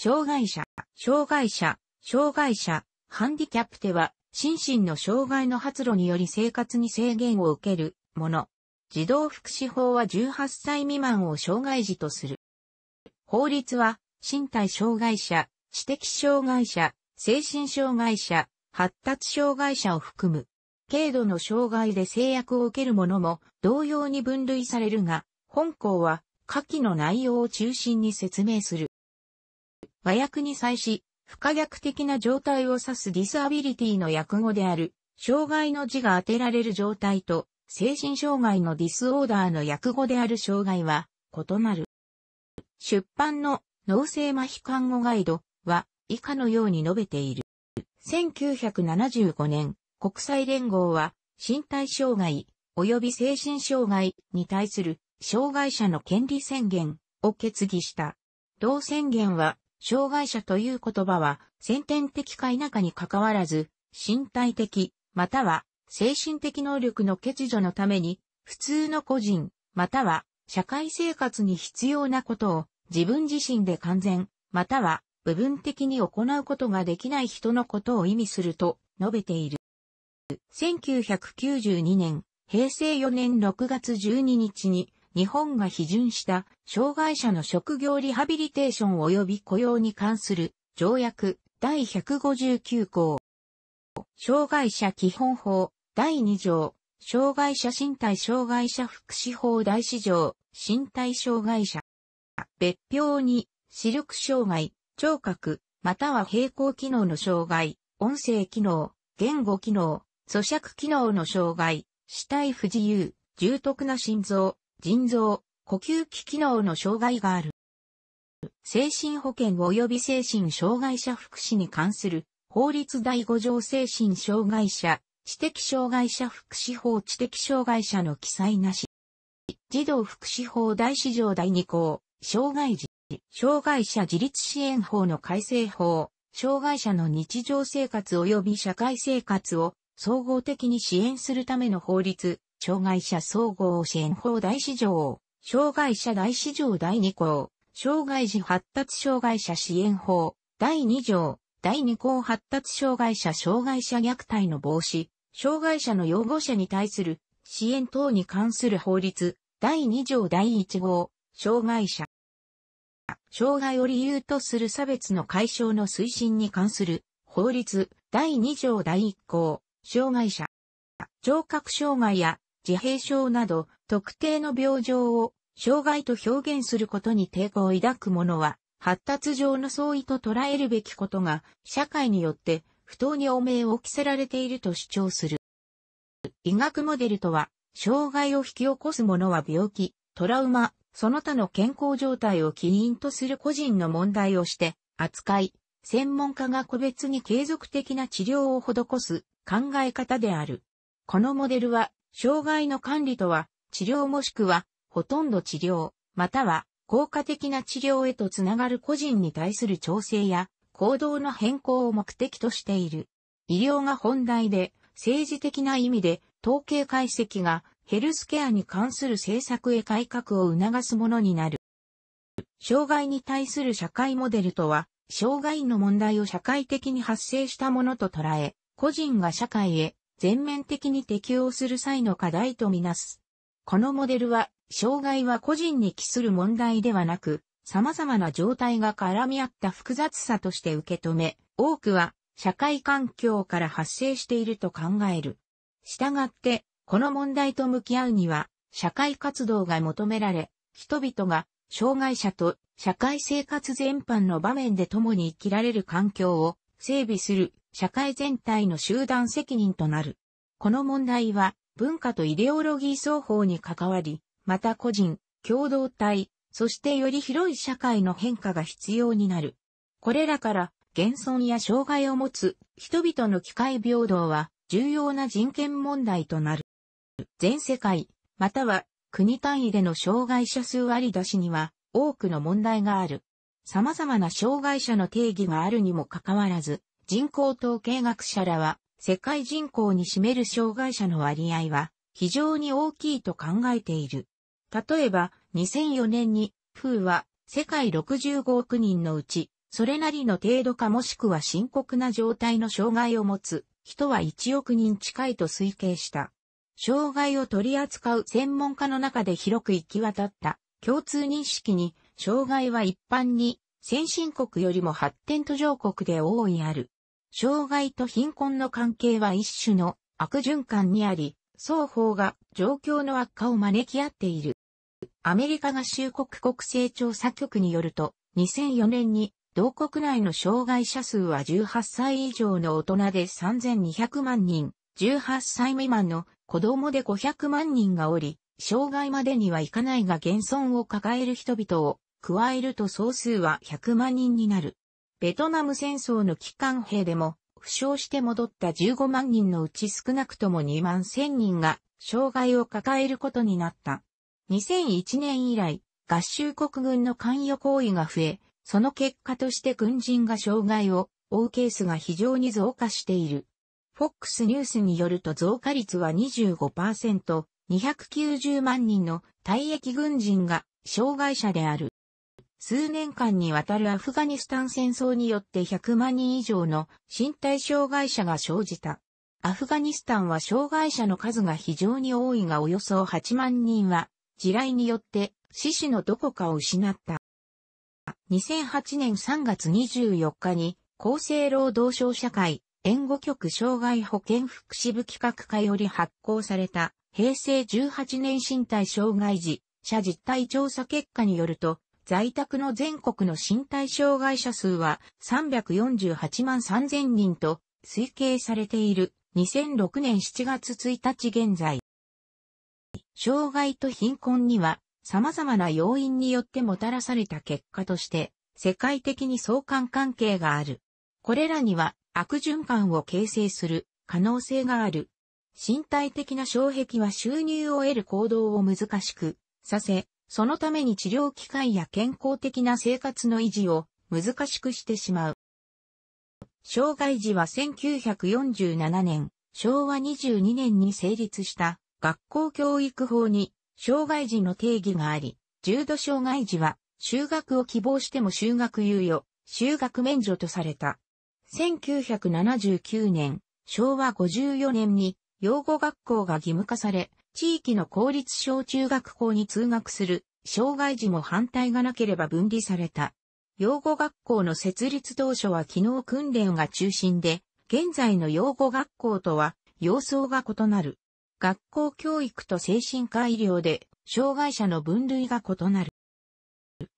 障害者、障害者、障害者、ハンディキャプテは、心身の障害の発露により生活に制限を受けるもの。児童福祉法は18歳未満を障害児とする。法律は、身体障害者、知的障害者、精神障害者、発達障害者を含む、軽度の障害で制約を受けるものも同様に分類されるが、本校は下記の内容を中心に説明する。和訳に際し、不可逆的な状態を指すディスアビリティの訳語である、障害の字が当てられる状態と、精神障害のディスオーダーの訳語である障害は異なる。出版の脳性麻痺看護ガイドは以下のように述べている。1975年、国際連合は身体障害及び精神障害に対する障害者の権利宣言を決議した。同宣言は障害者という言葉は、先天的か否かに関わらず、身体的、または精神的能力の欠如のために、普通の個人、または社会生活に必要なことを自分自身で完全、または部分的に行うことができない人のことを意味すると述べている。1992年、平成4年6月12日に日本が批准した障害者の職業リハビリテーション及び雇用に関する条約第159項。障害者基本法第2条、障害者身体障害者福祉法第4条、身体障害者。別表に、視力障害、聴覚、または平行機能の障害、音声機能、言語機能、咀嚼機能の障害、死体不自由、重篤な心臓、腎臓、呼吸器機能の障害がある。精神保健及び精神障害者福祉に関する法律第5条精神障害者、知的障害者福祉法知的障害者の記載なし。児童福祉法第4条第2項、障害児、障害者自立支援法の改正法、障害者の日常生活及び社会生活を総合的に支援するための法律、障害者総合支援法大市場、障害者大市場第2項、障害児発達障害者支援法、第2条、第2項発達障害者障害者虐待の防止、障害者の養護者に対する支援等に関する法律、第2条第1号、障害者。障害を理由とする差別の解消の推進に関する法律、第2条第1項、障害者。聴覚障害や自閉症など特定の病状を障害と表現することに抵抗を抱く者は、発達上の相違と捉えるべきことが、社会によって不当に汚名を着せられていると主張する。医学モデルとは、障害を引き起こす者は病気、トラウマ、その他の健康状態を起因とする個人の問題をして、扱い、専門家が個別に継続的な治療を施す考え方である。このモデルは障害の管理とは、治療もしくは、ほとんど治療、または、効果的な治療へとつながる個人に対する調整や、行動の変更を目的としている。医療が本題で、政治的な意味で、統計解析が、ヘルスケアに関する政策へ改革を促すものになる。障害に対する社会モデルとは、障害の問題を社会的に発生したものと捉え、個人が社会へ全面的に適用する際の課題とみなす。このモデルは、障害は個人に帰する問題ではなく、様々な状態が絡み合った複雑さとして受け止め、多くは社会環境から発生していると考える。したがって、この問題と向き合うには、社会活動が求められ、人々が障害者と社会生活全般の場面で共に生きられる環境を整備する社会全体の集団責任となる。この問題は、文化とイデオロギー双方に関わり、また個人、共同体、そしてより広い社会の変化が必要になる。これらから、現存や障害を持つ人々の機会平等は重要な人権問題となる。全世界、または国単位での障害者数割り出しには多くの問題がある。様々な障害者の定義があるにもかかわらず、人口統計学者らは、世界人口に占める障害者の割合は非常に大きいと考えている。例えば、2004年に、風は世界65億人のうち、それなりの程度かもしくは深刻な状態の障害を持つ人は1億人近いと推計した。障害を取り扱う専門家の中で広く行き渡った共通認識に、障害は一般に先進国よりも発展途上国で大いある。障害と貧困の関係は一種の悪循環にあり、双方が状況の悪化を招き合っている。アメリカ合衆国国勢調査局によると、2004年に同国内の障害者数は18歳以上の大人で3200万人、18歳未満の子供で500万人がおり、障害までにはいかないが現存を抱える人々を加えると総数は100万人になる。ベトナム戦争の機関兵でも、負傷して戻った15万人のうち少なくとも2万1000人が、障害を抱えることになった。2001年以来、合衆国軍の関与行為が増え、その結果として軍人が障害を負うケースが非常に増加している。FOX ニュースによると増加率は25%、290万人の退役軍人が障害者である。数年間にわたるアフガニスタン戦争によって100万人以上の身体障害者が生じた。アフガニスタンは障害者の数が非常に多いがおよそ8万人は、地雷によって死死のどこかを失った。2008年3月24日に厚生労働省社会援護局障害保健福祉部企画課より発行された平成18年身体障害児者実態調査結果によると在宅の全国の身体障害者数は348万3000人と推計されている2006年7月1日現在。障害と貧困には様々な要因によってもたらされた結果として世界的に相関関係がある。これらには悪循環を形成する可能性がある。身体的な障壁は収入を得る行動を難しくさせ、そのために治療機会や健康的な生活の維持を難しくしてしまう。障害児は1947年、昭和22年に成立した学校教育法に障害児の定義があり、重度障害児は就学を希望しても就学猶予、就学免除とされた。1979年、昭和54年に養護学校が義務化され、地域の公立小中学校に通学する、障害児も反対がなければ分離された。養護学校の設立当初は機能訓練が中心で、現在の養護学校とは様相が異なる。学校教育と精神科医療で、障害者の分類が異なる。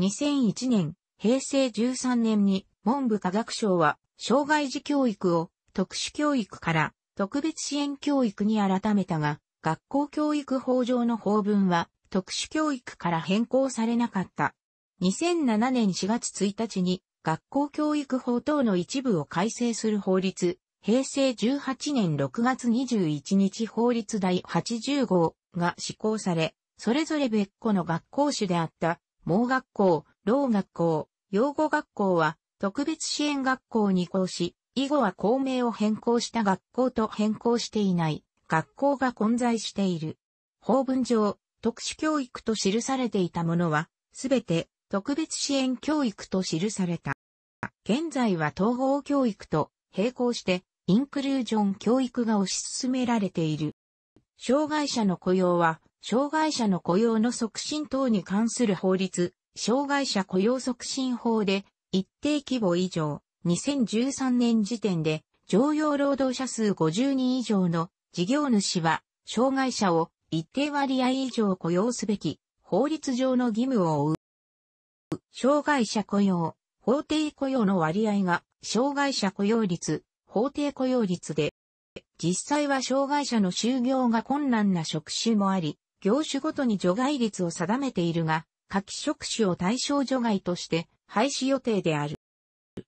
2001年、平成13年に文部科学省は障害児教育を特殊教育から特別支援教育に改めたが、学校教育法上の法文は特殊教育から変更されなかった。2007年4月1日に学校教育法等の一部を改正する法律、平成18年6月21日法律第80号が施行され、それぞれ別個の学校種であった、盲学校、老学校、養護学校は特別支援学校に移行し、以後は校名を変更した学校と変更していない。学校が混在している。法文上、特殊教育と記されていたものは、すべて特別支援教育と記された。現在は統合教育と並行して、インクルージョン教育が推し進められている。障害者の雇用は、障害者の雇用の促進等に関する法律、障害者雇用促進法で、一定規模以上、2013年時点で、常用労働者数50人以上の事業主は、障害者を一定割合以上雇用すべき、法律上の義務を負う。障害者雇用、法定雇用の割合が、障害者雇用率、法定雇用率で、実際は障害者の就業が困難な職種もあり、業種ごとに除外率を定めているが、下記職種を対象除外として廃止予定である。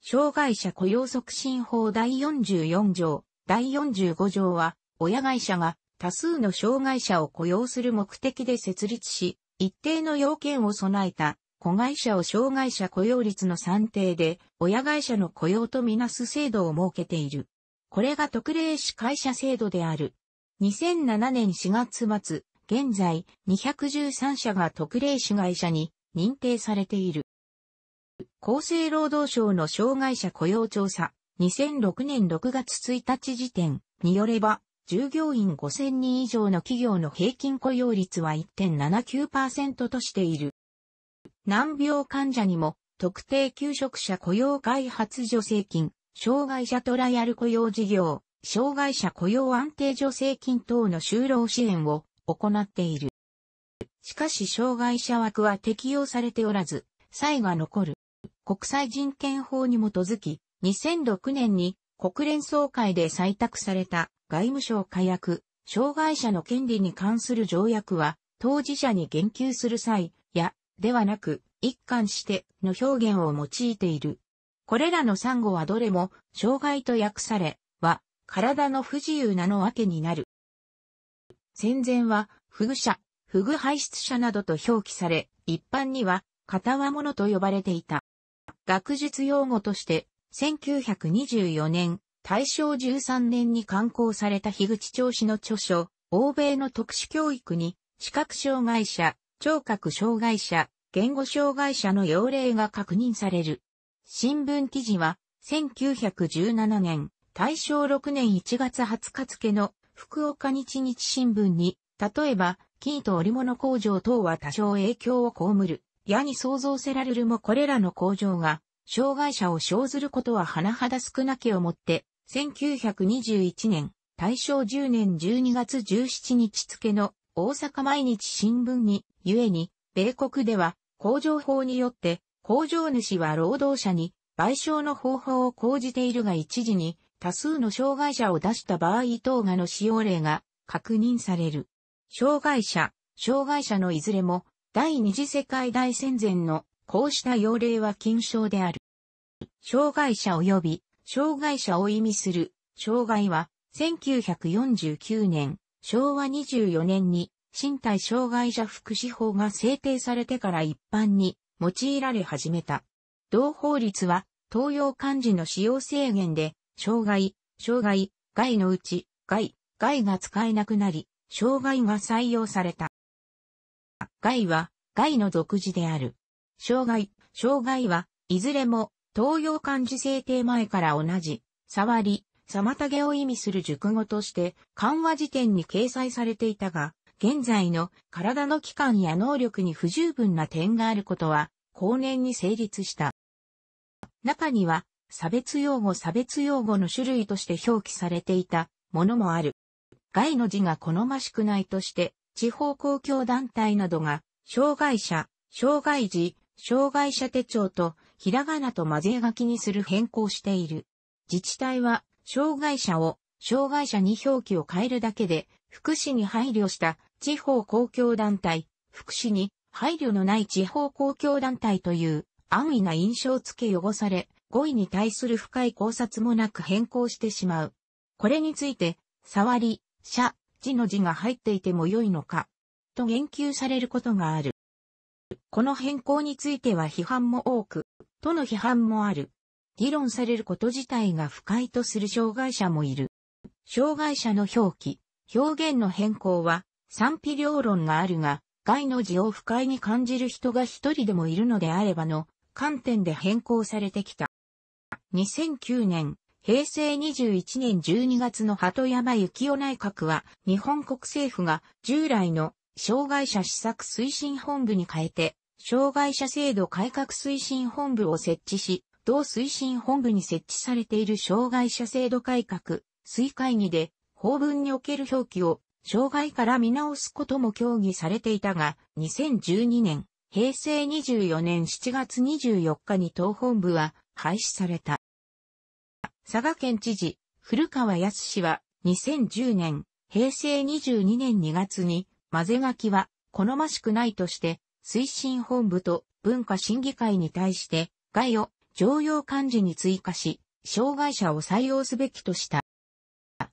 障害者雇用促進法第44条、第45条は、親会社が多数の障害者を雇用する目的で設立し、一定の要件を備えた子会社を障害者雇用率の算定で親会社の雇用とみなす制度を設けている。これが特例市会社制度である。2007年4月末、現在213社が特例市会社に認定されている。厚生労働省の障害者雇用調査2006年6月1日時点によれば、従業員5000人以上の企業の平均雇用率は1.79%としている。難病患者にも特定求職者雇用開発助成金、障害者トライアル雇用事業、障害者雇用安定助成金等の就労支援を行っている。しかし障害者枠は適用されておらず、差異が残る。国際人権法に基づき、2006年に国連総会で採択された外務省火薬、障害者の権利に関する条約は、当事者に言及する際、や、ではなく、一貫しての表現を用いている。これらの産後はどれも、障害と訳され、は、体の不自由なのわけになる。戦前は、不具者、不具排出者などと表記され、一般には、片輪者と呼ばれていた。学術用語として、1924年、大正13年に刊行された樋口調氏の著書、欧米の特殊教育に、視覚障害者、聴覚障害者、言語障害者の要例が確認される。新聞記事は、1917年、大正6年1月20日付の福岡日日新聞に、例えば、金と織物工場等は多少影響を被る。矢に想像せられるもこれらの工場が、障害者を生ずることは甚だ少なきをもって、1921年、大正10年12月17日付の大阪毎日新聞に、ゆえに、米国では工場法によって工場主は労働者に賠償の方法を講じているが一時に多数の障害者を出した場合等がの使用例が確認される。障害者、障害者のいずれも第二次世界大戦前のこうした要例は禁止である。障害者及び障害者を意味する、障害は、1949年、昭和24年に、身体障害者福祉法が制定されてから一般に用いられ始めた。同法律は、東洋漢字の使用制限で、障害、障害、害のうち、害、害が使えなくなり、障害が採用された。害は、害の独自である。障害、障害は、いずれも、東洋漢字制定前から同じ、触り、妨げを意味する熟語として、漢和辞典に掲載されていたが、現在の体の器官や能力に不十分な点があることは、後年に成立した。中には、差別用語差別用語の種類として表記されていたものもある。外の字が好ましくないとして、地方公共団体などが、障害者、障害児、障害者手帳とひらがなと混ぜ書きにする変更している。自治体は、障害者を、障害者に表記を変えるだけで、福祉に配慮した地方公共団体、福祉に配慮のない地方公共団体という安易な印象付け汚され、語彙に対する深い考察もなく変更してしまう。これについて、触り、者、字の字が入っていても良いのか、と言及されることがある。この変更については批判も多く、との批判もある。議論されること自体が不快とする障害者もいる。障害者の表記、表現の変更は賛否両論があるが、外の字を不快に感じる人が一人でもいるのであればの観点で変更されてきた。2009年、平成21年12月の鳩山幸夫内閣は日本国政府が従来の障害者施策推進本部に変えて、障害者制度改革推進本部を設置し、同推進本部に設置されている障害者制度改革、推会議で、法文における表記を、障害から見直すことも協議されていたが、2012年、平成24年7月24日に党本部は廃止された。佐賀県知事、古川康氏は、2010年、平成22年2月に、混ぜ書きは好ましくないとして、推進本部と文化審議会に対して、害を常用漢字に追加し、障害者を採用すべきとした。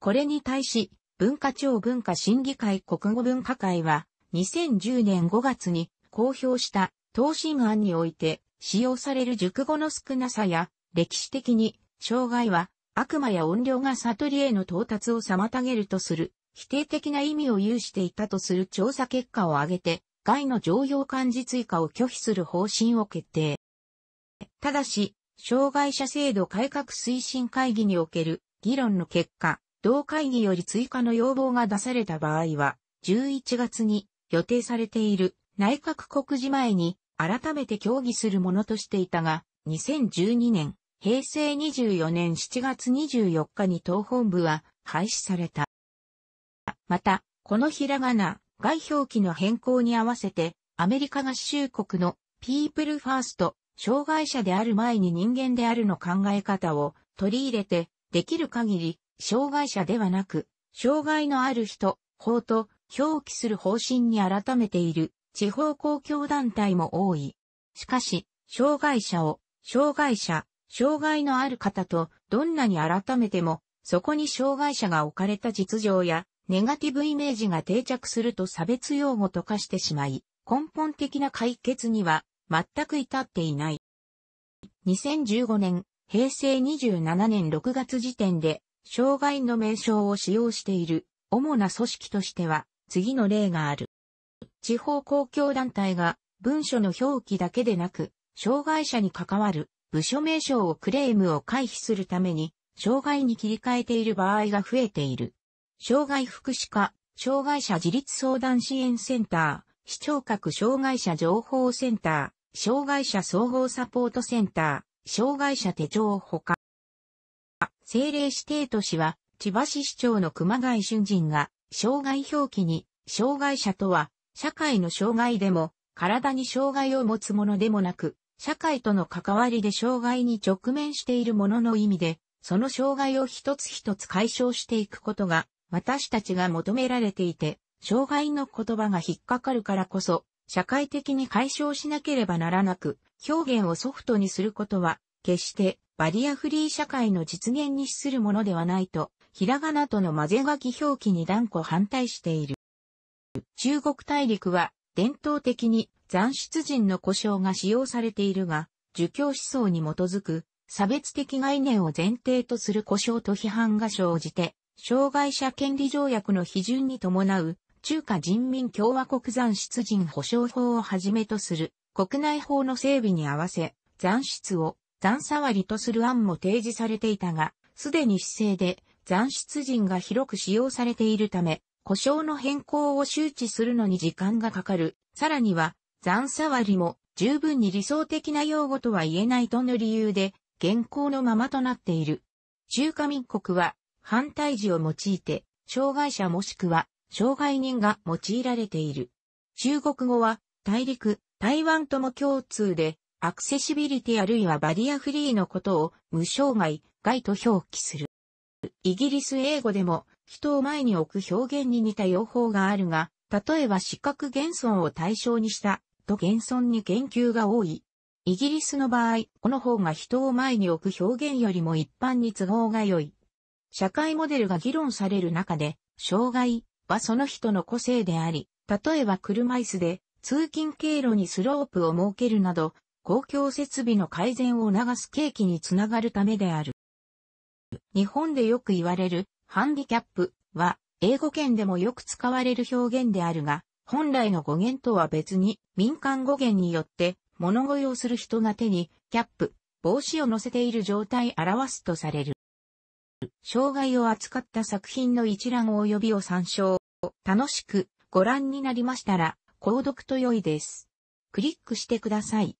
これに対し、文化庁文化審議会国語文化会は、2010年5月に公表した答申案において、使用される熟語の少なさや、歴史的に、障害は、悪魔や怨霊が悟りへの到達を妨げるとする否定的な意味を有していたとする調査結果を挙げて、外の常用漢字追加を拒否する方針を決定。ただし、障害者制度改革推進会議における議論の結果、同会議より追加の要望が出された場合は、11月に予定されている内閣告示前に改めて協議するものとしていたが、2012年、平成24年7月24日に党本部は廃止された。また、このひらがな、外表記の変更に合わせて、アメリカ合衆国のピープルファースト、障害者である前に人間であるの考え方を取り入れて、できる限り、障害者ではなく、障害のある人、法と表記する方針に改めている地方公共団体も多い。しかし、障害者を、障害者、障害のある方とどんなに改めても、そこに障害者が置かれた実情やネガティブイメージが定着すると差別用語と化してしまい、根本的な解決には全く至っていない。2015年、平成27年6月時点で、障害の名称を使用している主な組織としては、次の例がある。地方公共団体が文書の表記だけでなく、障害者に関わる部署名称をクレームを回避するために、障害に切り替えている場合が増えている。障害福祉課、障害者自立相談支援センター、視聴覚障害者情報センター、障害者総合サポートセンター、障害者手帳ほか。政令指定都市は、千葉市市長の熊谷俊人が、障害表記に、障害者とは、社会の障害でも、体に障害を持つものでもなく、社会との関わりで障害に直面しているものの意味で、その障害を一つ一つ解消していくことが私たちが求められていて、障害の言葉が引っかかるからこそ、社会的に解消しなければならなく、表現をソフトにすることは、決してバリアフリー社会の実現に資するものではないと、ひらがなとの混ぜ書き表記に断固反対している。中国大陸は伝統的に残出人の故障が使用されているが、儒教思想に基づく差別的概念を前提とする故障と批判が生じて、障害者権利条約の批准に伴う、中華人民共和国残出人保障法をはじめとする、国内法の整備に合わせ、残出を残触りとする案も提示されていたが、すでに市政で残出人が広く使用されているため、故障の変更を周知するのに時間がかかる。さらには、残触りも十分に理想的な用語とは言えないとの理由で、現行のままとなっている。中華民国は反対時を用いて、障害者もしくは、障害人が用いられている。中国語は、大陸、台湾とも共通で、アクセシビリティあるいはバリアフリーのことを無障害、害と表記する。イギリス英語でも人を前に置く表現に似た用法があるが、例えば視覚減損を対象にしたと減損に言及が多い。イギリスの場合、この方が人を前に置く表現よりも一般に都合が良い。社会モデルが議論される中で、障害はその人の個性であり、例えば車椅子で通勤経路にスロープを設けるなど、公共設備の改善を促す契機につながるためである。日本でよく言われるハンディキャップは英語圏でもよく使われる表現であるが、本来の語源とは別に民間語源によって物乞いをする人が手にキャップ、帽子を乗せている状態表すとされる。障害を扱った作品の一覧及びを参照。楽しくご覧になりましたら、購読と良いです。クリックしてください。